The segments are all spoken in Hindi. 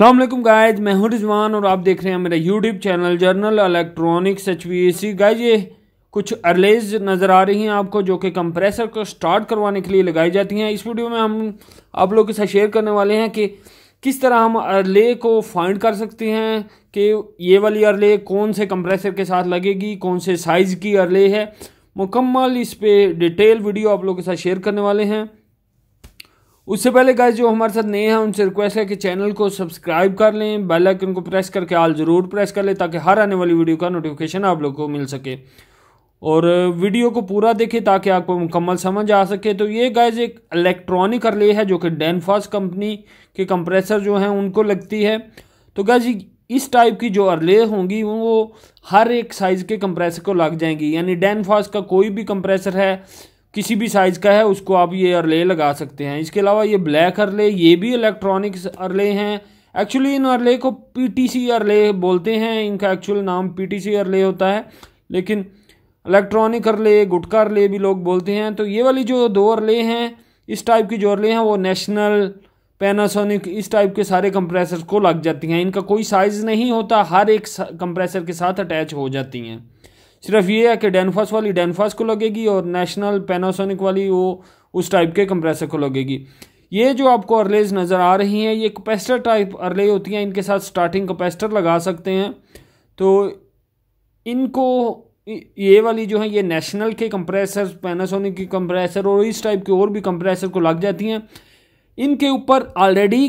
अल्लाम गायज मैं हूँ रिजवान और आप देख रहे हैं मेरा YouTube channel journal electronics H V C guys ये कुछ अर्लेज नज़र आ रही हैं आपको जो कि कंप्रेसर को स्टार्ट करवाने के लिए लगाई जाती हैं इस वीडियो में हम आप लोग के साथ शेयर करने वाले हैं कि किस तरह हम अर्ले को फाइंड कर सकते हैं कि ये वाली अर्ले कौन से कंप्रेसर के साथ लगेगी कौन से साइज़ की अर्ले है मुकम्मल इस पर डिटेल वीडियो आप लोग के साथ शेयर करने वाले हैं उससे पहले गाइज जो हमारे साथ नए हैं उनसे रिक्वेस्ट है कि चैनल को सब्सक्राइब कर लें बेल आइकन को प्रेस करके आल ज़रूर प्रेस कर लें ताकि हर आने वाली वीडियो का नोटिफिकेशन आप लोगों को मिल सके और वीडियो को पूरा देखें ताकि आपको मुकम्मल समझ आ सके तो ये गाइज एक इलेक्ट्रॉनिक रले है जो कि डेनफास कंपनी के कंप्रेसर जो हैं उनको लगती है तो गाइज इस टाइप की जो अरले होंगी वो हर एक साइज़ के कंप्रेसर को लग जाएंगी यानी डेनफास का कोई भी कंप्रेसर है किसी भी साइज़ का है उसको आप ये अरले लगा सकते हैं इसके अलावा ये ब्लैक अरले ये भी इलेक्ट्रॉनिक्स अरले हैं एक्चुअली इन अरले को पीटीसी अरले बोलते हैं इनका एक्चुअल नाम पीटीसी अरले होता है लेकिन इलेक्ट्रॉनिक अरले गुटका अरले भी लोग बोलते हैं तो ये वाली जो दो अरले हैं इस टाइप की जो अरले हैं वो नेशनल पैनासोनिक इस टाइप के सारे कंप्रेसर को लग जाती हैं इनका कोई साइज़ नहीं होता हर एक कंप्रेसर के साथ अटैच हो जाती हैं सिर्फ ये है कि डेनफास वाली डेनफास को लगेगी और नेशनल पैनासोनिक वाली वो उस टाइप के कंप्रेसर को लगेगी ये जो आपको अर्लेज नज़र आ रही हैं ये कैपेसिटर टाइप अर्ले होती हैं इनके साथ स्टार्टिंग कैपेसिटर लगा सकते हैं तो इनको ये वाली जो है ये नेशनल के कंप्रेसर पैनासोनिक के कंप्रेसर और इस टाइप के और भी कंप्रेसर को लग जाती हैं इनके ऊपर ऑलरेडी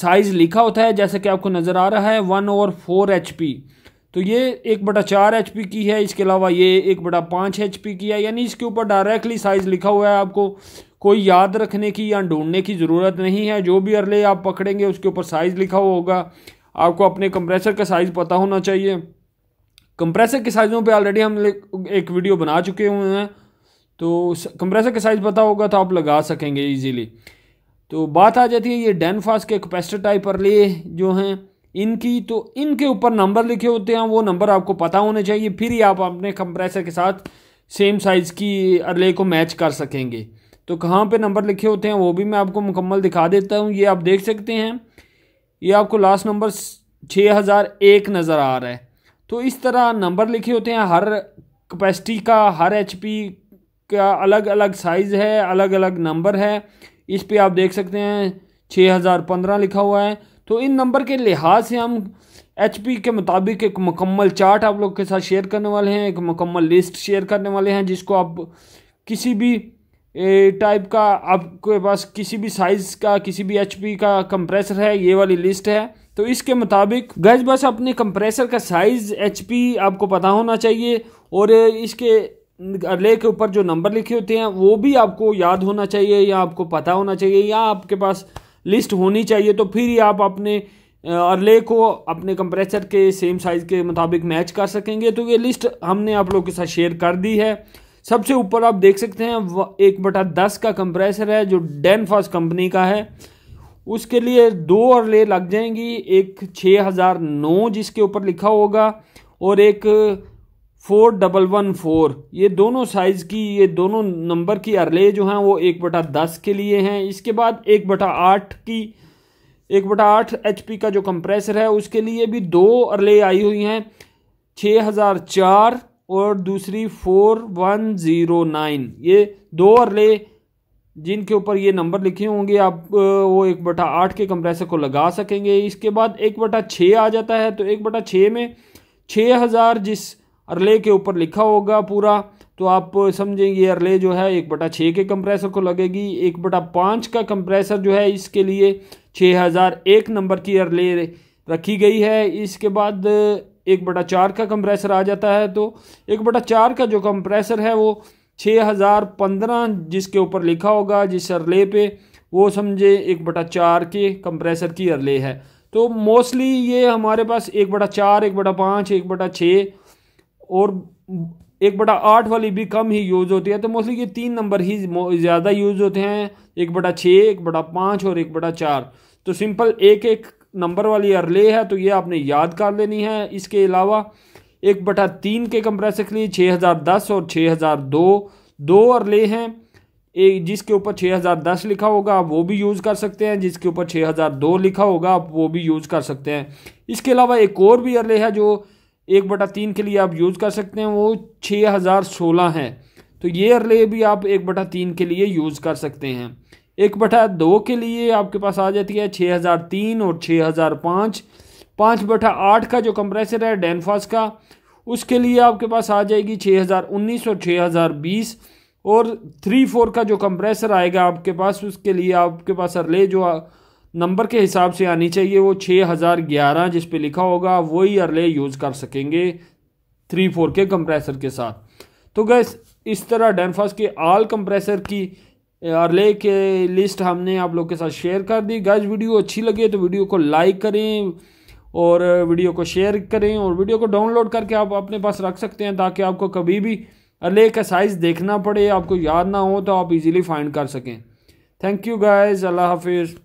साइज़ लिखा होता है जैसा कि आपको नज़र आ रहा है वन और फोर एच पी तो ये एक बटा चार एच की है इसके अलावा ये एक बटा पाँच एच की है यानी इसके ऊपर डायरेक्टली साइज़ लिखा हुआ है आपको कोई याद रखने की या ढूंढने की ज़रूरत नहीं है जो भी अर्ले आप पकड़ेंगे उसके ऊपर साइज़ लिखा हुआ होगा आपको अपने कंप्रेसर का साइज़ पता होना चाहिए कंप्रेसर के साइज़ों पे ऑलरेडी हम एक वीडियो बना चुके हुए हैं तो कंप्रेसर का साइज़ पता होगा तो आप लगा सकेंगे ईजीली तो बात आ जाती है ये डेनफास के कैपेसिटर टाइप अर्ले जो हैं इनकी तो इनके ऊपर नंबर लिखे होते हैं वो नंबर आपको पता होने चाहिए फिर ही आप अपने कंप्रेसर के साथ सेम साइज़ की अरले को मैच कर सकेंगे तो कहाँ पे नंबर लिखे होते हैं वो भी मैं आपको मुकम्मल दिखा देता हूँ ये आप देख सकते हैं ये आपको लास्ट नंबर छः हज़ार एक नज़र आ रहा है तो इस तरह नंबर लिखे होते हैं हर कैपेसिटी का हर पी का अलग अलग साइज़ है अलग अलग नंबर है इस पर आप देख सकते हैं छः हज़ार पंद्रह लिखा हुआ है तो इन नंबर के लिहाज से हम एच पी के मुताबिक एक मुकम्मल चार्ट आप लोग के साथ शेयर करने वाले हैं एक मुकम्मल लिस्ट शेयर करने वाले हैं जिसको आप किसी भी टाइप का आपके पास किसी भी साइज़ का किसी भी एच पी का कंप्रेसर है ये वाली लिस्ट है तो इसके मुताबिक गैस बस अपने कंप्रेसर का साइज़ एच पी आपको पता होना चाहिए और इसके अरले के ऊपर जो नंबर लिखे होते हैं वो भी आपको याद होना चाहिए या आपको पता होना चाहिए या आपके पास लिस्ट होनी चाहिए तो फिर ही आप अपने अरले को अपने कंप्रेसर के सेम साइज़ के मुताबिक मैच कर सकेंगे तो ये लिस्ट हमने आप लोगों के साथ शेयर कर दी है सबसे ऊपर आप देख सकते हैं एक बटा दस का कंप्रेसर है जो डेनफास कंपनी का है उसके लिए दो अरले लग जाएंगी एक छः हज़ार नौ जिसके ऊपर लिखा होगा और एक फोर डबल वन फोर ये दोनों साइज़ की ये दोनों नंबर की अरले जो हैं वो एक बटा दस के लिए हैं इसके बाद एक बटा आठ की एक बटा आठ एच पी का जो कंप्रेसर है उसके लिए भी दो अरले आई हुई हैं छः हज़ार चार और दूसरी फोर वन ज़ीरो नाइन ये दो अरले जिनके ऊपर ये नंबर लिखे होंगे आप वो एक बटा आठ के कंप्रेसर को लगा सकेंगे इसके बाद एक बटा छः आ जाता है तो एक बटा छः में छः हज़ार जिस अरले के ऊपर लिखा होगा पूरा तो आप समझेंगे ये अरले जो है एक बटा छः के कंप्रेसर को लगेगी एक बटा पाँच का कंप्रेसर जो है इसके लिए छः हज़ार एक नंबर की अरले रखी गई है इसके बाद एक बटा चार का कंप्रेसर आ जाता है तो एक बटा चार का जो कंप्रेसर है वो छः हज़ार पंद्रह जिसके ऊपर लिखा होगा जिस अरले पे वो समझे एक बटा चार के कंप्रेसर की अरले है तो मोस्टली ये हमारे पास एक बटा चार एक बटा पाँच एक बटा छः और एक बटा आठ वाली भी कम ही यूज़ होती है तो मोस्टली ये तीन नंबर ही ज़्यादा यूज़ होते हैं एक बटा छः एक बटा पाँच और एक बटा चार तो सिंपल एक एक नंबर वाली अरले है तो ये आपने याद कर लेनी है इसके अलावा एक बटा तीन के कंप्रेसर के लिए छः हज़ार दस और छः हज़ार दो दो अरले हैं एक जिसके ऊपर छः हज़ार दस लिखा होगा आप वो भी यूज़ कर सकते हैं जिसके ऊपर छः हज़ार दो लिखा होगा आप वो भी यूज़ कर सकते हैं इसके अलावा एक और भी अरले है जो एक बटा तीन के लिए आप यूज़ कर सकते हैं वो छः हज़ार सोलह है तो ये अरले भी आप एक बटा तीन के लिए यूज़ कर सकते हैं एक बटा दो के लिए आपके पास आ जाती है छः हज़ार तीन और छः हज़ार पाँच पाँच बटा आठ का जो कंप्रेसर है डेनफास का उसके लिए आपके पास आ जाएगी छः हज़ार उन्नीस और छः हज़ार बीस और थ्री फोर का जो कंप्रेसर आएगा आपके पास उसके लिए आपके पास अरले जो नंबर के हिसाब से आनी चाहिए वो छः हज़ार ग्यारह जिस पे लिखा होगा वही अरले यूज़ कर सकेंगे थ्री फोर के कंप्रेसर के साथ तो गैस इस तरह डेनफास के आल कंप्रेसर की अरले के लिस्ट हमने आप लोग के साथ शेयर कर दी गैस वीडियो अच्छी लगे तो वीडियो को लाइक करें और वीडियो को शेयर करें और वीडियो को डाउनलोड करके आप अपने पास रख सकते हैं ताकि आपको कभी भी अरले का साइज़ देखना पड़े आपको याद ना हो तो आप इजीली फाइंड कर सकें थैंक यू गाइज़ अल्लाह हाफिज़